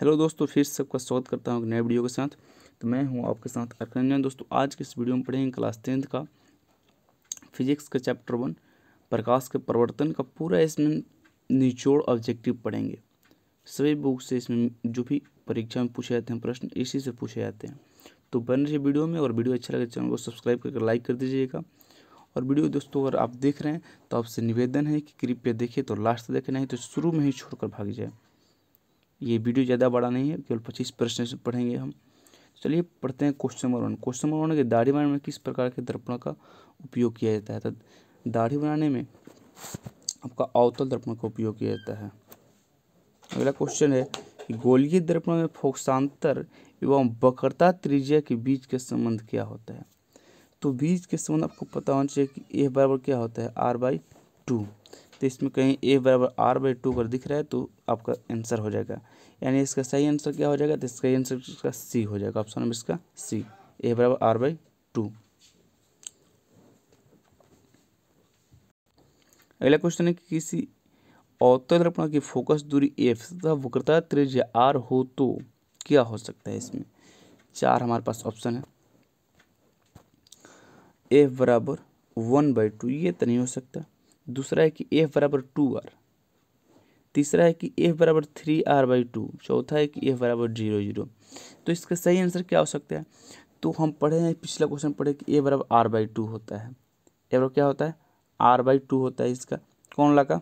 hello दोस्तों फिर से सबका स्वागत करता हूँ एक नए वीडियो के साथ तो मैं हूँ आपके साथ अर्कंजन दोस्तों आज के इस वीडियो में पढ़ेंगे क्लास टेंथ का फिजिक्स का चैप्टर वन प्रकाश के परिवर्तन का पूरा इसमें निचोड़ ऑब्जेक्टिव पढ़ेंगे सभी बुक से इसमें जो भी परीक्षा में पूछे जाते हैं प्रश्न इसी से पूछे जाते हैं तो बन रही वीडियो में और वीडियो अच्छा लगे तो चैनल को सब्सक्राइब करके लाइक कर दीजिएगा और वीडियो दोस्तों अगर आप देख रहे हैं तो आपसे निवेदन है कि कृपया देखिए तो लास्ट तक देखें नहीं तो शुरू में ही छोड़कर भाग जाए ये वीडियो ज़्यादा बड़ा नहीं है केवल पच्चीस प्रश्न पढ़ेंगे हम चलिए पढ़ते हैं question number one question number one के दाढ़ी बनाने में किस प्रकार के दर्पण का उपयोग किया जाता है तो दाढ़ी बनाने में आपका अवतल दर्पण का उपयोग किया जाता है अगला क्वेश्चन है गोलीय दर्पण में फोक्सांतर एवं बकरता त्रिज्या के बीच के संबंध क्या होता है तो बीज के संबंध आपको पता होना चाहिए कि ए बराबर क्या होता है आर बाई टू तो इसमें कहीं ए बराबर आर बाई टू अगर दिख रहा है तो आपका आंसर हो जाएगा यानी इसका सही आंसर क्या हो जाएगा तो इसका आंसर इसका सी हो जाएगा ऑप्शन नंबर इसका सी ए बराबर आर बाई टू अगला क्वेश्चन है कि किसी अवतर दर्पण की फोकस दूरी एफ तथा वक्रता त्रिज्या आर हो तो क्या हो सकता है इसमें चार हमारे पास ऑप्शन है एफ बराबर वन बाई टू ये तो नहीं हो सकता दूसरा है कि f बराबर टू आर तीसरा है कि f बराबर थ्री आर बाई टू चौथा है कि f बराबर जीरो जीरो तो इसका सही आंसर क्या हो सकता है तो हम पढ़े हैं पिछला क्वेश्चन पढ़े कि ए बराबर आर बाई टू होता है ए बराबर क्या होता है आर बाई टू होता है इसका कौन लगा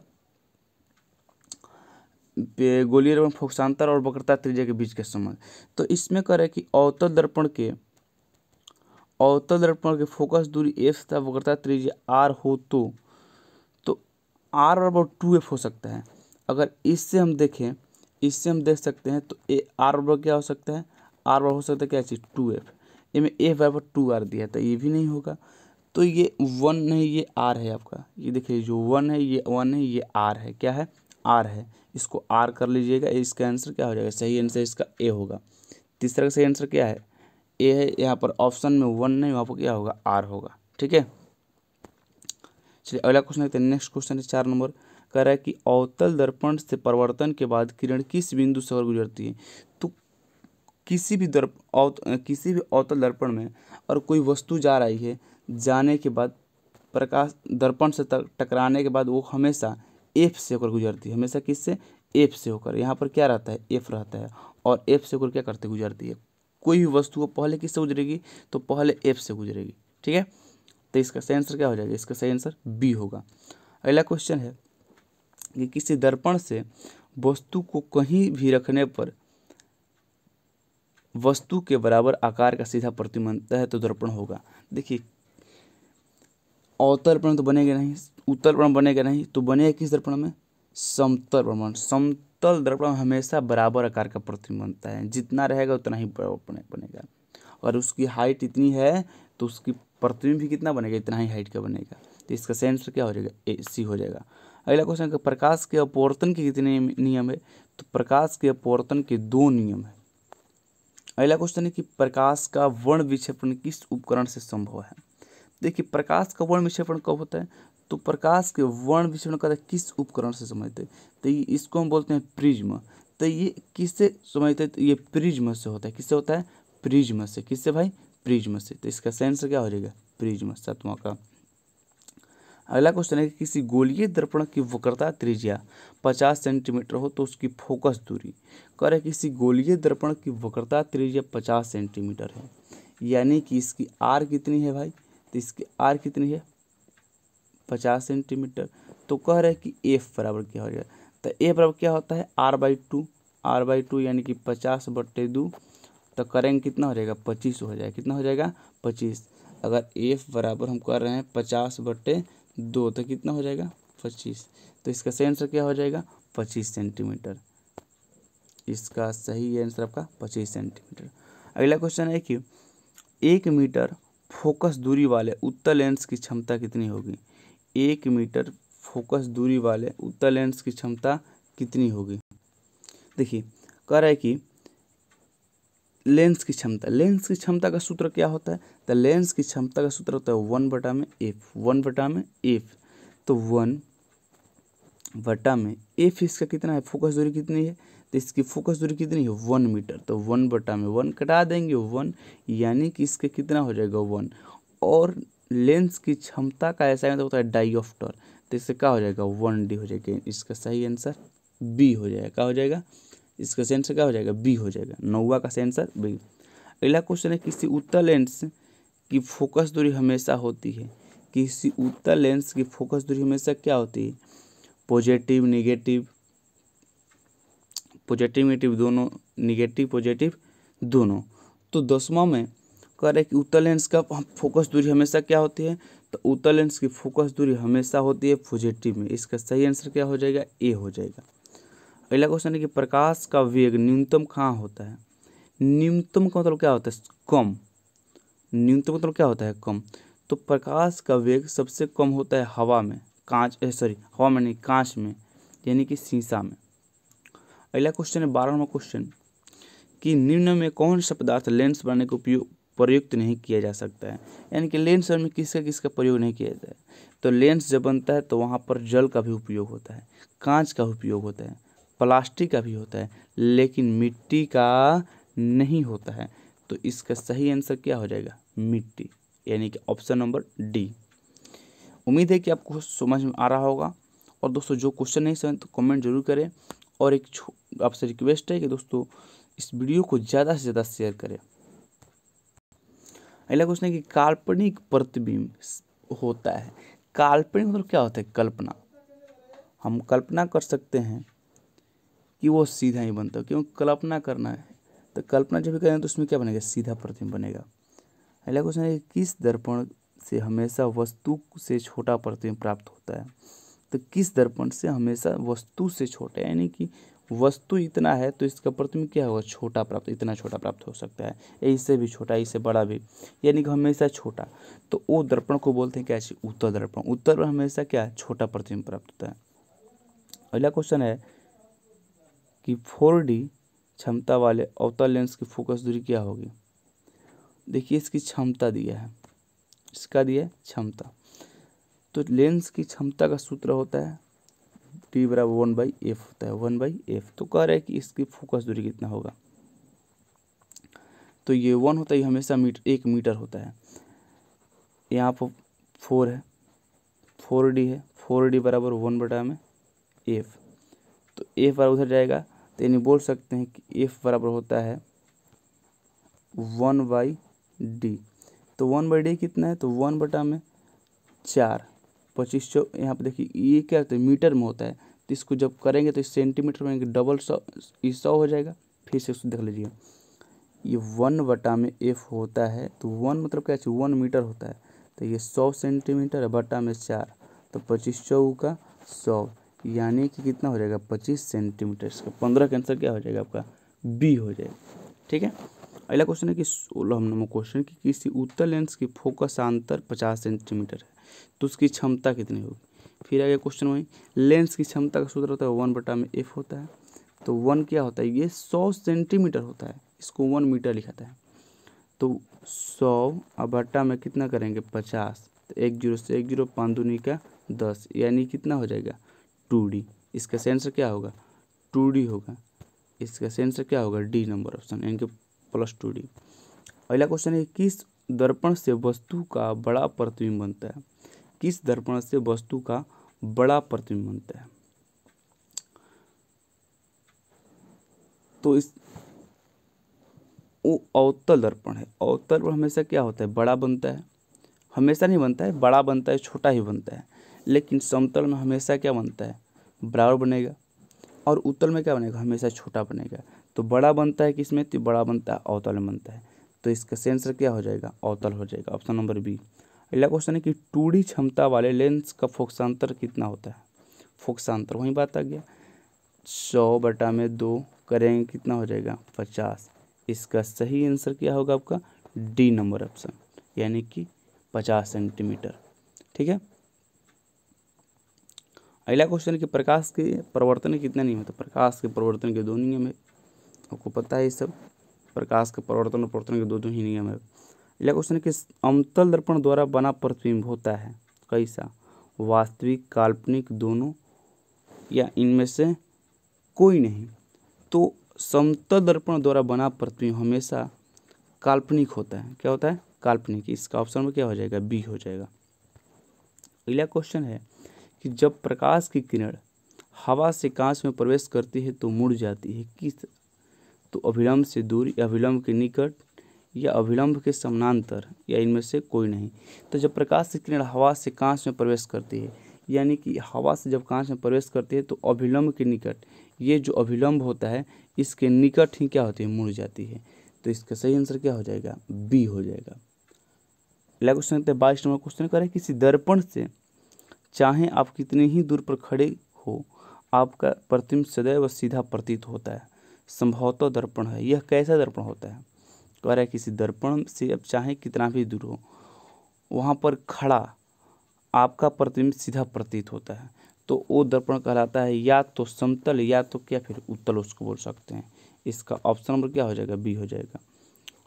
गोलीय एवं फोक्सांतर और वक्रता त्रिज्या के बीच के संबंध तो इसमें कह रहे हैं कि अवतल दर्पण के अवतल दर्पण के फोकस दूरी एफ तथा वक्रता त्रिज्या आर हो तो आर बराबर टू एफ हो सकता है अगर इससे हम देखें इससे हम देख सकते हैं तो ए आर बराबर क्या हो सकता है आर बराबर हो सकता है क्या चीज़ टू एफ ए में एफ बराबर टू आर दिया था तो ये भी नहीं होगा तो ये वन नहीं ये आर है आपका ये देखिए जो वन है ये वन है ये आर है क्या है आर है इसको आर कर लीजिएगा इसका आंसर क्या हो जाएगा सही आंसर इसका ए होगा तीसरा का सही आंसर क्या है ए है यहाँ पर ऑप्शन में वन नहीं वहाँ पर क्या होगा आर होगा ठीक है चलिए अगला क्वेश्चन देखते हैं नेक्स्ट क्वेश्चन है चार नंबर कह रहा है कि अवतल दर्पण से परिवर्तन के बाद किरण किस बिंदु से होकर गुजरती है तो किसी भी दर्प अवत किसी भी अवतल दर्पण में और कोई वस्तु जा रही है जाने के बाद प्रकाश दर्पण से टकराने के बाद वो हमेशा एफ से होकर गुजरती है हमेशा किससे एफ से होकर यहाँ पर क्या रहता है एफ रहता है और एफ से होकर क्या करते गुजरती है कोई भी वस्तु वो पहले किससे गुजरेगी तो पहले एफ से गुजरेगी ठीक है तो इसका सही आंसर क्या हो जाएगा इसका सही आंसर बी होगा अगला क्वेश्चन है कि किसी दर्पण से वस्तु को कहीं भी रखने पर वस्तु के बराबर आकार का सीधा प्रतिबंध है तो दर्पण होगा देखिए अवतर्पण तो बनेगा नहीं उत्तरपण बनेगा नहीं तो बनेगा किस दर्पण में समतल प्रमाण समतल दर्पण हमेशा बराबर आकार का प्रतिबंधता बनता है जितना रहेगा उतना ही बराबर बनेगा और उसकी हाइट इतनी है तो उसकी प्रतिबिंब भी कितना बनेगा इतना ही हाइट का बनेगा तो इसका सेंसर क्या हो जाएगा ए सी हो जाएगा अगला क्वेश्चन है प्रकाश के अपवर्तन के कितने नियम है तो प्रकाश के अपवर्तन के दो नियम है अगला क्वेश्चन है कि प्रकाश का वर्ण विक्षेपण किस उपकरण से संभव है देखिए प्रकाश का वर्ण विक्षेपण कब होता है तो प्रकाश के वर्ण विक्षेपण का किस उपकरण से समझते हैं तो इसको हम बोलते हैं प्रिज्म तो ये किससे समझते हैं तो ये प्रिज्म से होता है किससे होता है प्रिज्म से किससे भाई प्रिज्म से तो इसका सेंसर क्या हो जाएगा प्रिज्म सातवां का अगला क्वेश्चन है कि किसी गोलीय दर्पण की वक्रता त्रिज्या 50 सेंटीमीटर हो तो उसकी फोकस दूरी कर रहे किसी गोलीय दर्पण की वक्रता त्रिज्या 50 सेंटीमीटर है यानी कि इसकी आर कितनी है भाई तो इसकी आर कितनी है 50 सेंटीमीटर तो कह रहे कि एफ बराबर क्या हो जाएगा तो ए बराबर क्या होता है R by two R by two यानी कि पचास बट्टे दो तो करेंगे कितना हो जाएगा पच्चीस हो जाएगा कितना हो जाएगा पच्चीस अगर एफ बराबर हम कर रहे हैं पचास बट्टे दो तो कितना हो जाएगा पच्चीस तो इसका सही आंसर क्या हो जाएगा पच्चीस सेंटीमीटर इसका सही आंसर आपका पच्चीस सेंटीमीटर अगला क्वेश्चन है कि एक मीटर फोकस दूरी वाले उत्तर लेंस की क्षमता कितनी होगी एक मीटर फोकस दूरी वाले उत्तर लेंस की क्षमता कितनी होगी देखिए कह रहा है कि लेंस की क्षमता लेंस की क्षमता का सूत्र क्या होता है तो लेंस की क्षमता का सूत्र होता है वन बटा में एफ वन बटा में एफ तो वन बटा में एफ इसका कितना है फोकस दूरी कितनी है तो इसकी फोकस दूरी कितनी है वन मीटर तो वन बटा में वन कटा देंगे वन यानी कि इसका कितना हो जाएगा वन और लेंस की क्षमता का ऐसा मतलब होता है डाइऑफ्टर तो इससे क्या हो जाएगा वन डी हो जाएगा इसका सही आंसर बी हो जाएगा क्या हो जाएगा इसका सेंसर क्या हो जाएगा बी हो जाएगा नौवा का सेंसर बी अगला क्वेश्चन है किसी उत्तर लेंस की फोकस दूरी हमेशा होती है किसी उत्तर लेंस की फोकस दूरी हमेशा क्या होती है पॉजिटिव निगेटिव पॉजिटिव निगेटिव दोनों निगेटिव पॉजिटिव दोनों तो दसवा में कह रहे कि उत्तर लेंस का फोकस दूरी हमेशा क्या होती है तो उत्तर लेंस की फोकस दूरी हमेशा होती है पॉजिटिव में इसका सही आंसर क्या हो जाएगा ए हो जाएगा अगला क्वेश्चन है कि प्रकाश का वेग न्यूनतम कहाँ होता है न्यूनतम का मतलब क्या होता है कम न्यूनतम मतलब क्या होता है कम तो प्रकाश का वेग सबसे कम होता है हवा में कांच सॉरी हवा में नहीं कांच में यानी कि शीशा में अगला क्वेश्चन है बारहवा क्वेश्चन कि निम्न में कौन सा पदार्थ लेंस बनाने का उपयोग प्रयुक्त नहीं किया जा सकता है यानी कि लेंस में किसका किसका प्रयोग नहीं किया जाता है तो लेंस जब बनता है तो वहाँ पर जल का भी उपयोग होता है कांच का उपयोग होता है प्लास्टिक का भी होता है लेकिन मिट्टी का नहीं होता है तो इसका सही आंसर क्या हो जाएगा मिट्टी यानी कि ऑप्शन नंबर डी उम्मीद है कि आपको समझ में आ रहा होगा और दोस्तों जो क्वेश्चन नहीं समझ तो कमेंट जरूर करें और एक आपसे रिक्वेस्ट है कि दोस्तों इस वीडियो को ज़्यादा से ज़्यादा शेयर करें अगला क्वेश्चन है कि काल्पनिक प्रतिबिंब होता है काल्पनिक मतलब क्या होता है कल्पना हम कल्पना कर सकते हैं कि वो सीधा ही बनता क्यों कल्पना करना है तो कल्पना जब भी करें तो उसमें क्या बनेगा सीधा प्रतिम बनेगा अगला क्वेश्चन है किस दर्पण से हमेशा वस्तु से छोटा प्रतिम प्राप्त होता है तो किस दर्पण से हमेशा वस्तु से छोटा यानी कि वस्तु इतना है तो इसका प्रतिम क्या होगा छोटा प्राप्त इतना छोटा प्राप्त हो सकता है इससे भी छोटा इससे बड़ा भी यानी कि हमेशा छोटा तो वो दर्पण को बोलते हैं क्या उत्तर दर्पण उत्तर हमेशा क्या छोटा प्रतिम प्राप्त होता है अगला क्वेश्चन है कि फोर क्षमता वाले अवतल लेंस की फोकस दूरी क्या होगी देखिए इसकी क्षमता दिया है इसका दिया है क्षमता तो लेंस की क्षमता का सूत्र होता है टी बराबर वन बाई एफ होता है वन बाई एफ तो कह रहे हैं कि इसकी फोकस दूरी कितना होगा तो ये वन होता है हमेशा मीटर एक मीटर होता है यहाँ पर फोर है फोर डी है फोर डी बराबर वन बटा में एफ तो एफ बराबर उधर जाएगा तो यानी बोल सकते हैं कि एफ बराबर होता है वन बाई डी तो वन बाई डी कितना है तो वन बटा में चार पच्चीस सौ यहाँ पर देखिए ये क्या होता है मीटर में होता है तो इसको जब करेंगे तो सेंटीमीटर में डबल सौ ये सौ हो जाएगा फिर से उसको देख लीजिए ये वन बटा में एफ होता है तो वन मतलब क्या चाहिए अच्छा, वन मीटर होता है तो ये सौ सेंटीमीटर बटा में चार तो पच्चीस सौ का सौ यानी कि कितना हो जाएगा पच्चीस सेंटीमीटर इसका पंद्रह का आंसर क्या हो जाएगा आपका बी हो जाएगा ठीक है अगला क्वेश्चन है कि सोलह नंबर क्वेश्चन कि किसी उत्तर लेंस की फोकस अंतर पचास सेंटीमीटर है तो उसकी क्षमता कितनी होगी फिर आगे क्वेश्चन वही लेंस की क्षमता का सूत्र होता है वन बटा में एफ होता है तो वन क्या होता है ये सौ सेंटीमीटर होता है इसको वन मीटर लिखाता है तो सौ और बटा में कितना करेंगे पचास तो एक जीरो से एक जीरो पाँच दूनी का दस यानी कितना हो जाएगा टू डी इसका सेंसर क्या होगा टू डी होगा इसका सेंसर क्या होगा डी नंबर ऑप्शन यानी कि प्लस टू डी अगला क्वेश्चन है किस दर्पण से वस्तु का बड़ा प्रतिबिंब बनता है किस दर्पण से वस्तु का बड़ा प्रतिबिंब बनता है तो इस वो अवतल दर्पण है अवतल पर हमेशा क्या होता है बड़ा बनता है हमेशा नहीं बनता है बड़ा बनता है छोटा ही बनता है लेकिन समतल में हमेशा क्या बनता है बराबर बनेगा और उत्तल में क्या बनेगा हमेशा छोटा बनेगा तो बड़ा बनता है किसमें तो बड़ा बनता है अवतल में बनता है तो इसका सेंसर क्या हो जाएगा अवतल हो जाएगा ऑप्शन नंबर बी अगला क्वेश्चन है कि टू क्षमता वाले लेंस का फोक्सांतर कितना होता है फोक्सांतर वहीं बात आ गया सौ बटा में दो करेंगे कितना हो जाएगा पचास इसका सही आंसर क्या होगा आपका डी नंबर ऑप्शन यानी कि पचास सेंटीमीटर ठीक है अगला क्वेश्चन कि प्रकाश के परिवर्तन कितना नियम है तो प्रकाश के परिवर्तन के दो नियम है आपको पता है ये सब प्रकाश के परिवर्तन और प्रवर्तन के दो दो ही नियम है अगला क्वेश्चन है कि अमतल दर्पण द्वारा बना प्रतिबिंब होता है कैसा वास्तविक काल्पनिक दोनों या इनमें से कोई नहीं तो समतल दर्पण द्वारा बना प्रतिबिंब हमेशा काल्पनिक होता है क्या होता है काल्पनिक इसका ऑप्शन में क्या हो जाएगा बी हो जाएगा अगला क्वेश्चन है कि जब प्रकाश की किरण हवा से कांच में प्रवेश करती है तो मुड़ जाती है किस तो अभिलंब से दूरी अभिलंब के निकट या अभिलंब के समानांतर या इनमें से कोई नहीं तो जब प्रकाश की किरण हवा से कांच में प्रवेश करती है यानी कि हवा से जब कांच में प्रवेश करती है तो अभिलंब के निकट ये जो अभिलंब होता है इसके निकट ही क्या होती है मुड़ जाती है तो इसका सही आंसर क्या हो जाएगा बी हो जाएगा अगला क्वेश्चन बाईस नंबर क्वेश्चन करें किसी दर्पण से चाहे आप कितने ही दूर पर खड़े हो आपका प्रतिम सदैव सीधा प्रतीत होता है संभवतः दर्पण है यह कैसा दर्पण होता है कह रहा है किसी दर्पण से अब चाहे कितना भी दूर हो वहाँ पर खड़ा आपका प्रतिम सीधा प्रतीत होता है तो वो दर्पण कहलाता है या तो समतल या तो क्या फिर उत्तल उसको बोल सकते हैं इसका ऑप्शन नंबर क्या हो जाएगा बी हो जाएगा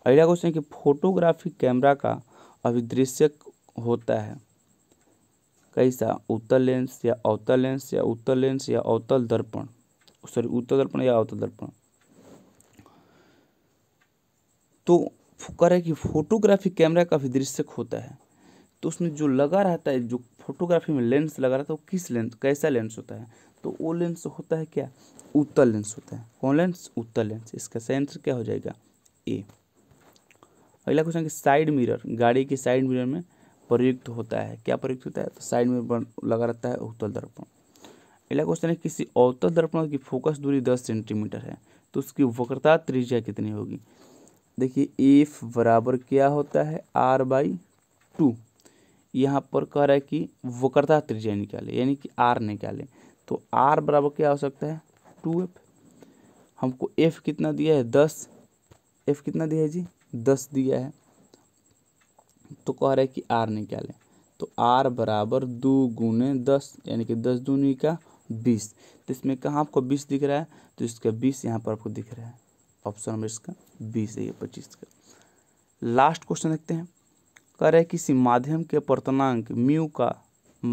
अगला क्वेश्चन है कि फोटोग्राफी कैमरा का अभिदृश्यक होता है कैसा उत्तल लेंस या अवतल लेंस या उत्तल लेंस या अवतल दर्पण सॉरी उत्तल दर्पण या अवतल दर्पण तो कह कि फोटोग्राफी कैमरा काफ़ी दृश्यक होता है तो उसमें जो लगा रहता है जो फोटोग्राफी में लेंस लगा रहता है वो किस लेंस कैसा लेंस होता है तो वो लेंस होता है क्या उत्तल लेंस होता है कौन लेंस उत्तल लेंस इसका सही आंसर क्या हो जाएगा ए अगला क्वेश्चन कि साइड मिरर गाड़ी के साइड मिरर में प्रयुक्त होता है क्या प्रयुक्त होता है तो साइड में बन लगा रहता है उत्तल दर्पण अगला क्वेश्चन है किसी अवतल दर्पण की फोकस दूरी दस सेंटीमीटर है तो उसकी वक्रता त्रिज्या कितनी होगी देखिए एफ बराबर क्या होता है आर बाई टू यहाँ पर कह रहा है कि वक्रता त्रिज्या निकाले यानी कि आर निकाले तो आर बराबर क्या हो सकता है टू एफ हमको एफ कितना दिया है दस एफ कितना दिया है जी दस दिया है तो कह रहे है कि आर निकालें तो आर बराबर दो गुने दस यानी कि दस दूनी का बीस तो इसमें कहाँ आपको बीस दिख रहा है तो इसका बीस यहाँ पर आपको दिख रहा है ऑप्शन नंबर इसका बीस है ये पच्चीस का लास्ट क्वेश्चन देखते हैं कह रहे किसी माध्यम के प्रतनांक म्यू का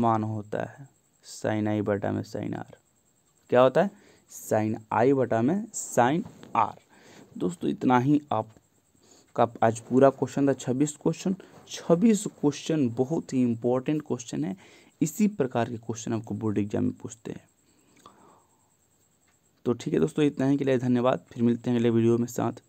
मान होता है साइन आई बटा में साइन आर क्या होता है साइन आई बटा में साइन आर दोस्तों इतना ही आप का आज पूरा क्वेश्चन था छब्बीस क्वेश्चन छब्बीस क्वेश्चन बहुत ही इंपॉर्टेंट क्वेश्चन है इसी प्रकार के क्वेश्चन आपको बोर्ड एग्जाम में पूछते हैं तो ठीक है दोस्तों इतना ही के लिए धन्यवाद फिर मिलते हैं अगले वीडियो में साथ